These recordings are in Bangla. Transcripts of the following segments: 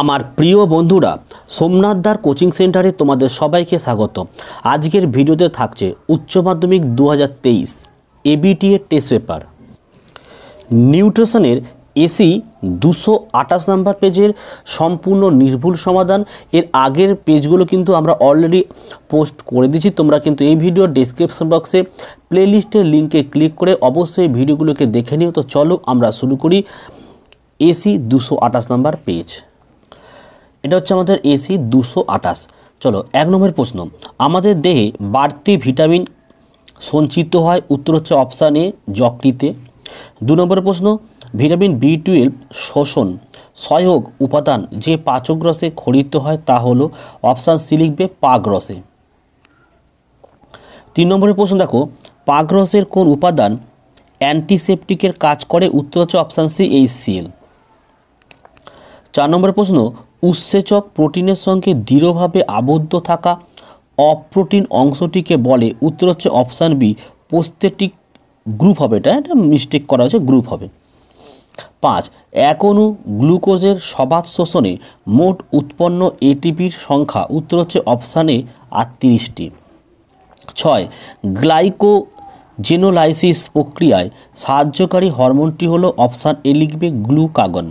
আমার প্রিয় বন্ধুরা সোমনাথদার কোচিং সেন্টারে তোমাদের সবাইকে স্বাগত আজকের ভিডিওতে থাকছে উচ্চ মাধ্যমিক দু হাজার তেইশ এবিটিএ টেস্ট পেপার নিউট্রিশনের এসি দুশো আঠাশ নাম্বার পেজের সম্পূর্ণ নির্ভুল সমাধান এর আগের পেজগুলো কিন্তু আমরা অলরেডি পোস্ট করে দিচ্ছি তোমরা কিন্তু এই ভিডিও ডিসক্রিপশন বক্সে প্লেলিস্টের লিঙ্কে ক্লিক করে অবশ্যই ভিডিওগুলোকে দেখে নিও তো চলো আমরা শুরু করি এসি দুশো আঠাশ নাম্বার পেজ এটা হচ্ছে আমাদের এসি দুশো আটাশ চলো এক নম্বর প্রশ্ন আমাদের দেহে বাড়তি ভিটামিন সঞ্চিত হয় উত্তর হচ্ছে অপশান এ যকৃতে দু নম্বরের প্রশ্ন ভিটামিন বি টুয়েলভ শোষণ সহায়ক উপাদান যে রসে খড়িত হয় তা হলো অপশান সি লিখবে রসে তিন নম্বরের প্রশ্ন দেখো পাগরসের কোন উপাদান অ্যান্টিসেপটিকের কাজ করে উত্তর হচ্ছে অপশান সি সি সিএল চার নম্বরের প্রশ্ন উৎসেচক প্রোটিনের সঙ্গে দৃঢ়ভাবে আবদ্ধ থাকা অপ্রোটিন অংশটিকে বলে উত্তর হচ্ছে অপশান বি পোস্তেটিক গ্রুপ হবে এটা এটা মিস্টেক করা হয়েছে গ্রুপ হবে পাঁচ এখনও গ্লুকোজের সবাদ শোষণে মোট উৎপন্ন এটিপির সংখ্যা উত্তর হচ্ছে অপশানে আটত্রিশটি ছয় গ্লাইকো জেনোলাইসিস প্রক্রিয়ায় সাহায্যকারী হরমোনটি হলো অপশান এ লিখবে গ্লুকাগন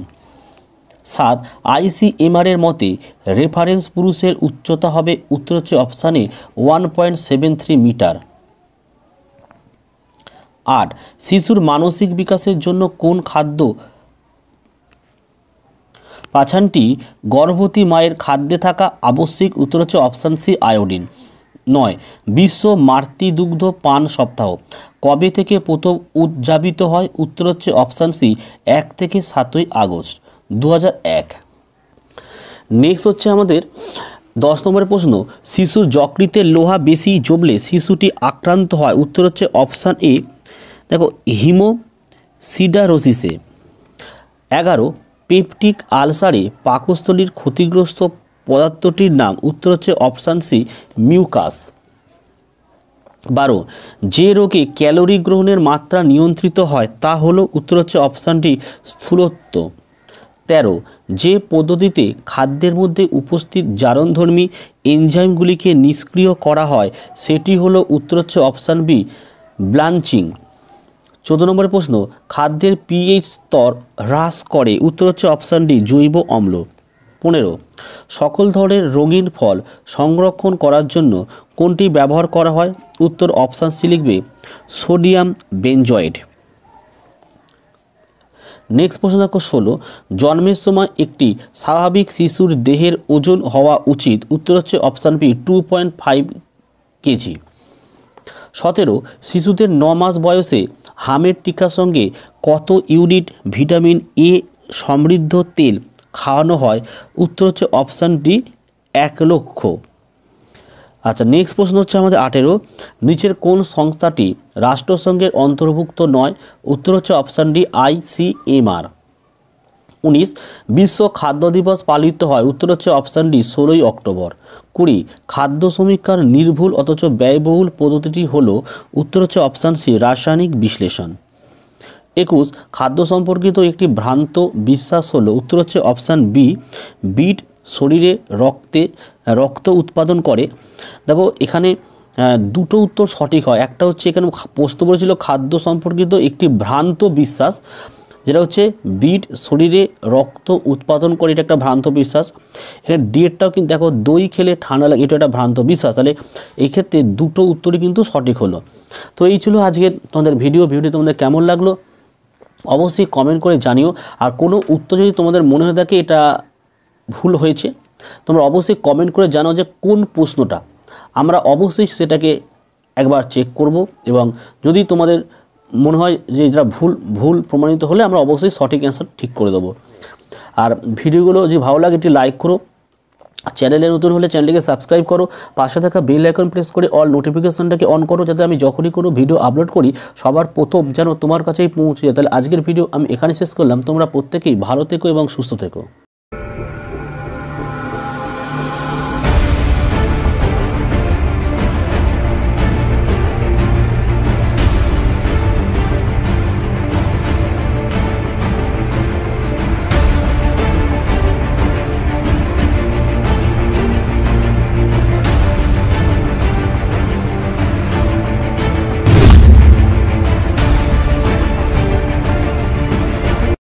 সাত আইসিএমআরের মতে রেফারেন্স পুরুষের উচ্চতা হবে উত্তরোচ্চ অপশানে one point seven three metre আট শিশুর মানসিক বিকাশের জন্য কোন খাদ্য পাছানটি গর্ভবতী মায়ের খাদ্যে থাকা আবশ্যিক উত্তরোচ্চ অপশান সি আয়োডিন নয় বিশ্ব মাতৃদুগ্ধ পান সপ্তাহ কবে থেকে প্রথম উদযাপিত হয় উত্তরোচ্চ অপশান সি এক থেকে সাতই আগস্ট দু নেক্সট হচ্ছে আমাদের দশ নম্বরের প্রশ্ন শিশুর যকৃতে লোহা বেশি জমলে শিশুটি আক্রান্ত হয় উত্তর হচ্ছে অপশান এ দেখো হিমো সিডারোসিসে এগারো পেপটিক আলসারে পাকস্থলীর ক্ষতিগ্রস্ত পদার্থটির নাম উত্তর হচ্ছে অপশান সি মিউকাস বারো যে রোগে ক্যালোরি গ্রহণের মাত্রা নিয়ন্ত্রিত হয় তা হলো উত্তর হচ্ছে অপশানটি স্থূলত্ব তেরো যে পদ্ধতিতে খাদ্যের মধ্যে উপস্থিত জারণধর্মী এনজাইমগুলিকে নিষ্ক্রিয় করা হয় সেটি হলো উত্তরোচ্চ অপশান বি ব্লাঞ্চিং চোদ্দ নম্বরের প্রশ্ন খাদ্যের পিএইচ স্তর হ্রাস করে উত্তরোচ্চ অপশান ডি জৈব অম্ল পনেরো সকল ধরনের রঙিন ফল সংরক্ষণ করার জন্য কোনটি ব্যবহার করা হয় উত্তর অপশান সি লিখবে সোডিয়াম বেঞ্জয়েড নেক্সট প্রশ্ন দেখো ষোলো জন্মের সময় একটি স্বাভাবিক শিশুর দেহের ওজন হওয়া উচিত উত্তর হচ্ছে option B two point five KG সতেরো শিশুদের ন মাস বয়সে হামের টিকার সঙ্গে কত ইউনিট ভিটামিন এ সমৃদ্ধ তেল খাওয়ানো হয় উত্তর হচ্ছে অপশান ডি এক লক্ষ আচ্ছা নেক্সট প্রশ্ন হচ্ছে আমাদের আঠেরো নিচের কোন সংস্থাটি রাষ্ট্রসংঘের অন্তর্ভুক্ত নয় উত্তর হচ্ছে অপশান ডি আইসিএমআর উনিশ বিশ্ব খাদ্য দিবস পালিত হয় উত্তর হচ্ছে অপশান ডি ষোলোই অক্টোবর কুড়ি খাদ্য সমীক্ষার নির্ভুল অথচ ব্যয়বহুল পদ্ধতিটি হল উত্তর হচ্ছে অপশান সি রাসায়নিক বিশ্লেষণ একুশ খাদ্য সম্পর্কিত একটি ভ্রান্ত বিশ্বাস হলো উত্তর হচ্ছে অপশান বি বিট শরীরে রক্তে রক্ত উৎপাদন করে দেখো এখানে দুটো উত্তর সঠিক হয় একটা হচ্ছে এখানে প্রশ্ন পড়েছিল খাদ্য সম্পর্কিত একটি ভ্রান্ত বিশ্বাস যেটা হচ্ছে বিট শরীরে রক্ত উৎপাদন করে এটা একটা ভ্রান্ত বিশ্বাস এখানে ডিয়েটটাও কিন্তু দেখো দই খেলে ঠান্ডা লাগে এটা একটা ভ্রান্ত বিশ্বাস তাহলে এই ক্ষেত্রে দুটো উত্তরই কিন্তু সঠিক হলো তো এই ছিল আজকের তোমাদের ভিডিও ভিডিও তোমাদের কেমন লাগলো অবশ্যই কমেন্ট করে জানিও আর কোনো উত্তর যদি তোমাদের মনে হয়ে থাকে এটা ভুল হয়েছে তোমরা অবশ্যই কমেন্ট করে জানাও যে কোন প্রশ্নটা আমরা অবশ্যই সেটাকে একবার চেক করব এবং যদি তোমাদের মনে হয় যে এটা ভুল ভুল প্রমাণিত হলে আমরা অবশ্যই সঠিক অ্যান্সার ঠিক করে দেবো আর ভিডিওগুলো যদি ভালো লাগে একটি লাইক করো চ্যানেলে নতুন হলে চ্যানেলটিকে সাবস্ক্রাইব করো পাশে থাকা বেল আইকন প্রেস করে অল নোটিফিকেশনটাকে অন করো যাতে আমি যখনই কোনো ভিডিও আপলোড করি সবার প্রথম যেন তোমার কাছেই পৌঁছে যায় তাহলে আজকের ভিডিও আমি এখানে শেষ করলাম তোমরা প্রত্যেকেই ভালো থেকো এবং সুস্থ থেকো